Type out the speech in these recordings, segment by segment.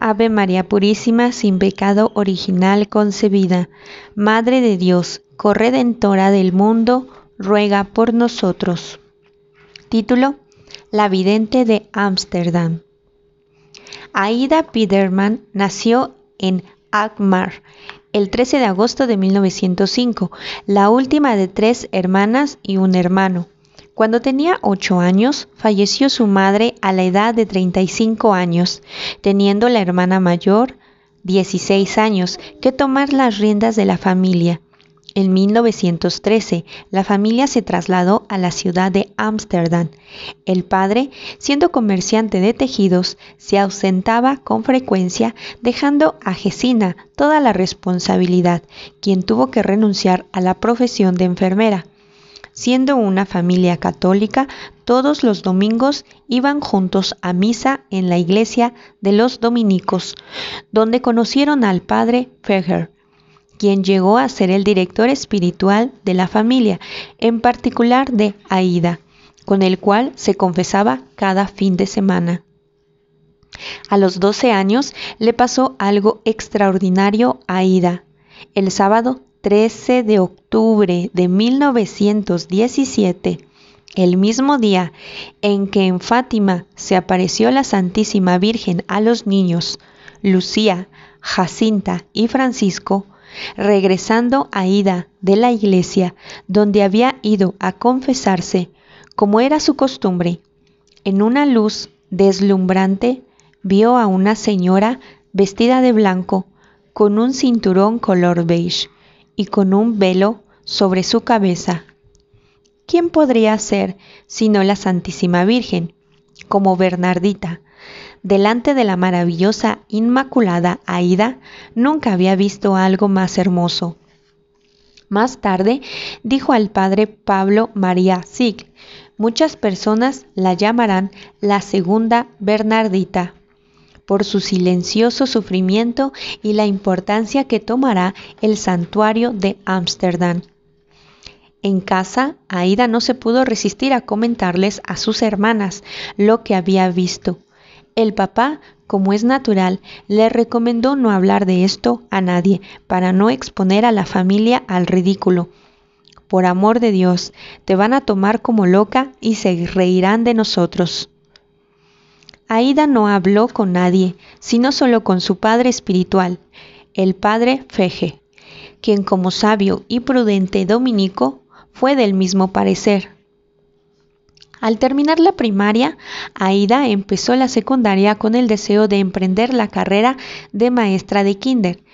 Ave María Purísima, sin pecado original concebida, Madre de Dios, corredentora del mundo, ruega por nosotros. Título: La vidente de Ámsterdam. Aida Biederman nació en Akmar el 13 de agosto de 1905, la última de tres hermanas y un hermano. Cuando tenía 8 años, falleció su madre a la edad de 35 años, teniendo la hermana mayor, 16 años, que tomar las riendas de la familia. En 1913, la familia se trasladó a la ciudad de Ámsterdam. El padre, siendo comerciante de tejidos, se ausentaba con frecuencia, dejando a Gesina toda la responsabilidad, quien tuvo que renunciar a la profesión de enfermera. Siendo una familia católica, todos los domingos iban juntos a misa en la iglesia de los dominicos, donde conocieron al padre Feher, quien llegó a ser el director espiritual de la familia, en particular de Aida, con el cual se confesaba cada fin de semana. A los 12 años le pasó algo extraordinario a Aida. El sábado 13 de octubre de 1917, el mismo día en que en Fátima se apareció la Santísima Virgen a los niños, Lucía, Jacinta y Francisco, regresando a Ida de la iglesia donde había ido a confesarse, como era su costumbre, en una luz deslumbrante vio a una señora vestida de blanco, con un cinturón color beige con un velo sobre su cabeza. ¿Quién podría ser sino la Santísima Virgen, como Bernardita? Delante de la maravillosa Inmaculada Aida nunca había visto algo más hermoso. Más tarde dijo al padre Pablo María Sig, muchas personas la llamarán la segunda Bernardita por su silencioso sufrimiento y la importancia que tomará el santuario de Ámsterdam. En casa, Aida no se pudo resistir a comentarles a sus hermanas lo que había visto. El papá, como es natural, le recomendó no hablar de esto a nadie para no exponer a la familia al ridículo. Por amor de Dios, te van a tomar como loca y se reirán de nosotros. Aida no habló con nadie, sino solo con su padre espiritual, el padre Feje, quien como sabio y prudente dominico fue del mismo parecer. Al terminar la primaria, Aida empezó la secundaria con el deseo de emprender la carrera de maestra de kinder,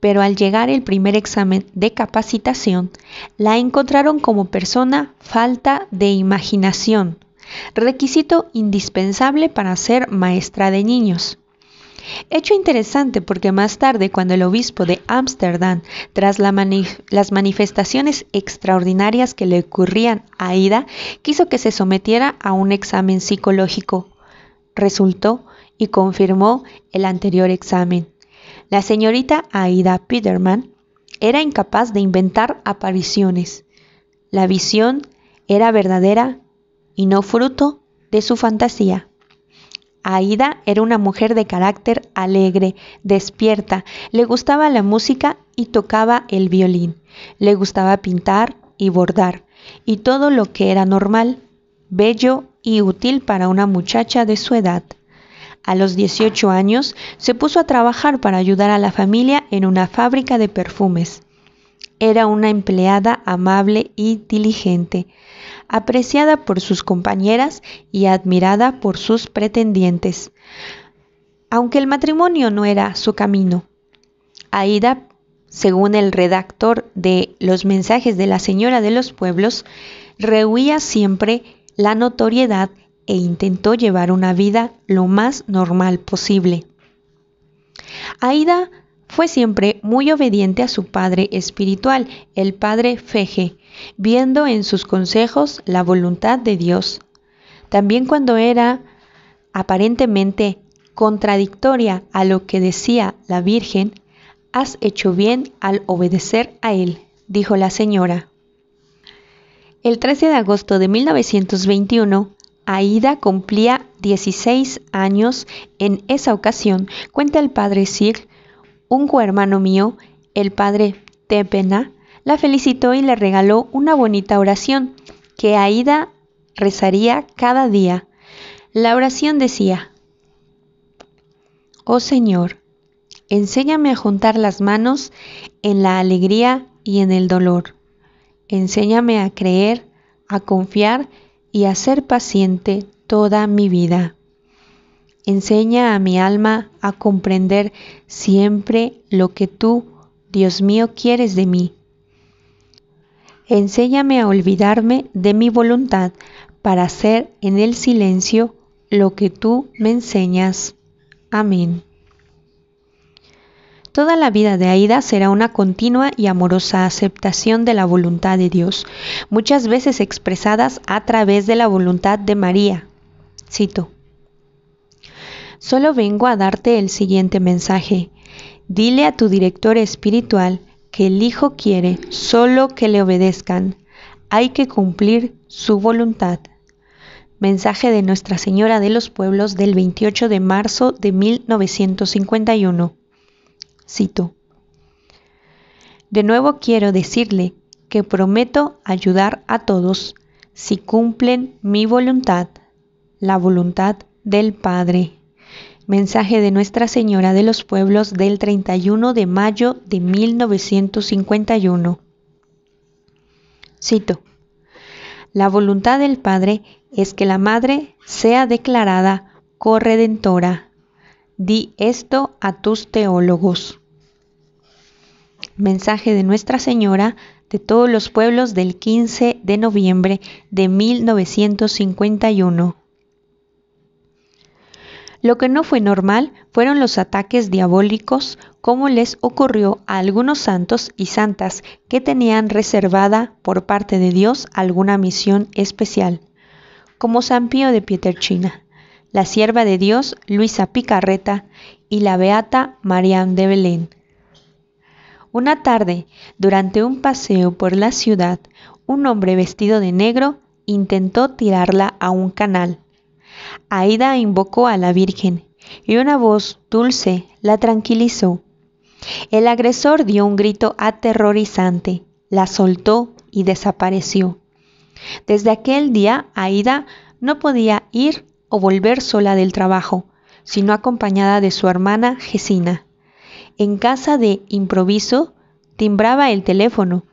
pero al llegar el primer examen de capacitación, la encontraron como persona falta de imaginación, requisito indispensable para ser maestra de niños. Hecho interesante porque más tarde, cuando el obispo de Ámsterdam, tras las manifestaciones extraordinarias que le ocurrían a Aida, quiso que se sometiera a un examen psicológico. Resultó y confirmó el anterior examen. La señorita Aida Peterman era incapaz de inventar apariciones. La visión era verdadera y no fruto de su fantasía. Aida era una mujer de carácter alegre, despierta, le gustaba la música y tocaba el violín, le gustaba pintar y bordar, y todo lo que era normal, bello y útil para una muchacha de su edad. A los 18 años se puso a trabajar para ayudar a la familia en una fábrica de perfumes. Era una empleada amable y diligente apreciada por sus compañeras y admirada por sus pretendientes. Aunque el matrimonio no era su camino, Aida, según el redactor de Los mensajes de la Señora de los Pueblos, rehuía siempre la notoriedad e intentó llevar una vida lo más normal posible. Aida fue siempre muy obediente a su padre espiritual, el padre Feje, viendo en sus consejos la voluntad de Dios. También cuando era aparentemente contradictoria a lo que decía la Virgen, has hecho bien al obedecer a él, dijo la señora. El 13 de agosto de 1921, Aida cumplía 16 años. En esa ocasión, cuenta el padre Sir, un cohermano mío, el padre Tepena, la felicitó y le regaló una bonita oración que Aida rezaría cada día. La oración decía, Oh Señor, enséñame a juntar las manos en la alegría y en el dolor. Enséñame a creer, a confiar y a ser paciente toda mi vida. Enseña a mi alma a comprender siempre lo que tú, Dios mío, quieres de mí. Enséñame a olvidarme de mi voluntad para hacer en el silencio lo que tú me enseñas. Amén. Toda la vida de Aida será una continua y amorosa aceptación de la voluntad de Dios, muchas veces expresadas a través de la voluntad de María. Cito. Solo vengo a darte el siguiente mensaje. Dile a tu director espiritual que el Hijo quiere solo que le obedezcan. Hay que cumplir su voluntad. Mensaje de Nuestra Señora de los Pueblos del 28 de marzo de 1951. Cito. De nuevo quiero decirle que prometo ayudar a todos si cumplen mi voluntad, la voluntad del Padre. Mensaje de Nuestra Señora de los Pueblos del 31 de mayo de 1951. Cito. La voluntad del Padre es que la Madre sea declarada corredentora. Di esto a tus teólogos. Mensaje de Nuestra Señora de todos los pueblos del 15 de noviembre de 1951. Lo que no fue normal fueron los ataques diabólicos como les ocurrió a algunos santos y santas que tenían reservada por parte de Dios alguna misión especial, como San Pío de Pieterchina, la sierva de Dios Luisa Picarreta y la beata Marianne de Belén. Una tarde, durante un paseo por la ciudad, un hombre vestido de negro intentó tirarla a un canal Aida invocó a la Virgen y una voz dulce la tranquilizó. El agresor dio un grito aterrorizante, la soltó y desapareció. Desde aquel día, Aida no podía ir o volver sola del trabajo, sino acompañada de su hermana Gesina. En casa de improviso, timbraba el teléfono,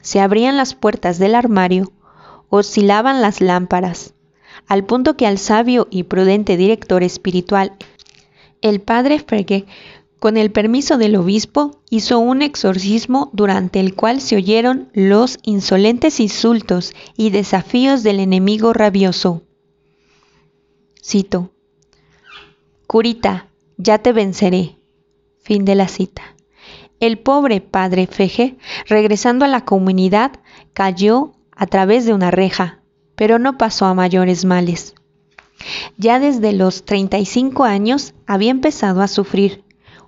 se abrían las puertas del armario, oscilaban las lámparas, al punto que al sabio y prudente director espiritual, el padre Fege, con el permiso del obispo, hizo un exorcismo durante el cual se oyeron los insolentes insultos y desafíos del enemigo rabioso. Cito. Curita, ya te venceré. Fin de la cita. El pobre padre Feje, regresando a la comunidad, cayó a través de una reja, pero no pasó a mayores males. Ya desde los 35 años había empezado a sufrir.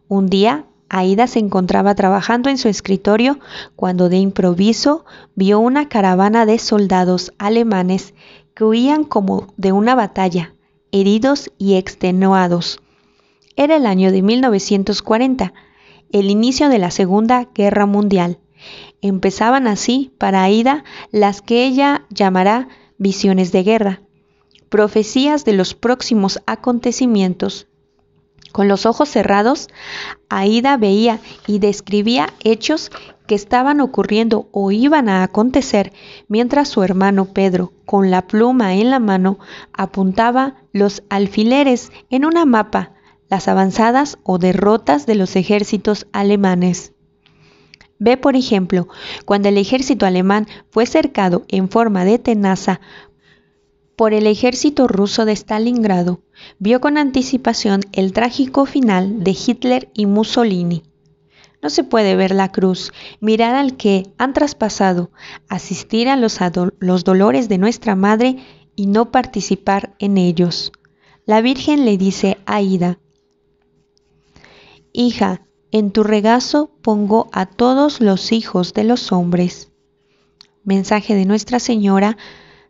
Un día, Aida se encontraba trabajando en su escritorio cuando de improviso vio una caravana de soldados alemanes que huían como de una batalla, heridos y extenuados. Era el año de 1940, el inicio de la Segunda Guerra Mundial. Empezaban así para Aida las que ella llamará visiones de guerra, profecías de los próximos acontecimientos. Con los ojos cerrados, Aida veía y describía hechos que estaban ocurriendo o iban a acontecer, mientras su hermano Pedro, con la pluma en la mano, apuntaba los alfileres en una mapa, las avanzadas o derrotas de los ejércitos alemanes. Ve, por ejemplo, cuando el ejército alemán fue cercado en forma de tenaza por el ejército ruso de Stalingrado, vio con anticipación el trágico final de Hitler y Mussolini. No se puede ver la cruz, mirar al que han traspasado, asistir a los, los dolores de nuestra madre y no participar en ellos. La Virgen le dice a Ida, Hija, en tu regazo pongo a todos los hijos de los hombres. Mensaje de Nuestra Señora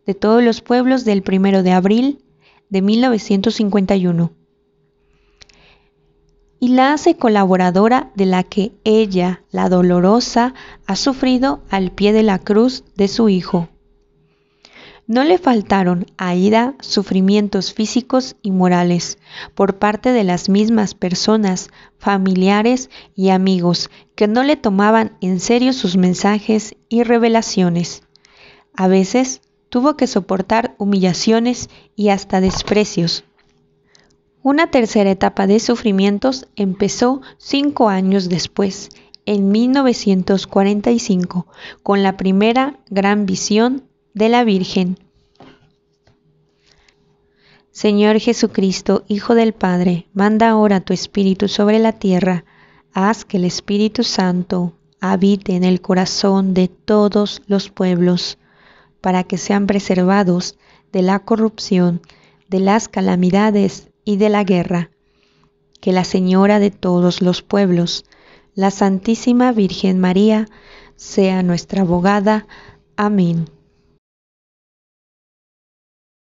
de todos los pueblos del primero de abril de 1951. Y la hace colaboradora de la que ella, la dolorosa, ha sufrido al pie de la cruz de su Hijo. No le faltaron a Ida sufrimientos físicos y morales por parte de las mismas personas, familiares y amigos que no le tomaban en serio sus mensajes y revelaciones. A veces tuvo que soportar humillaciones y hasta desprecios. Una tercera etapa de sufrimientos empezó cinco años después, en 1945, con la primera gran visión de la Virgen. Señor Jesucristo, Hijo del Padre, manda ahora tu Espíritu sobre la tierra, haz que el Espíritu Santo habite en el corazón de todos los pueblos, para que sean preservados de la corrupción, de las calamidades y de la guerra. Que la Señora de todos los pueblos, la Santísima Virgen María, sea nuestra abogada. Amén.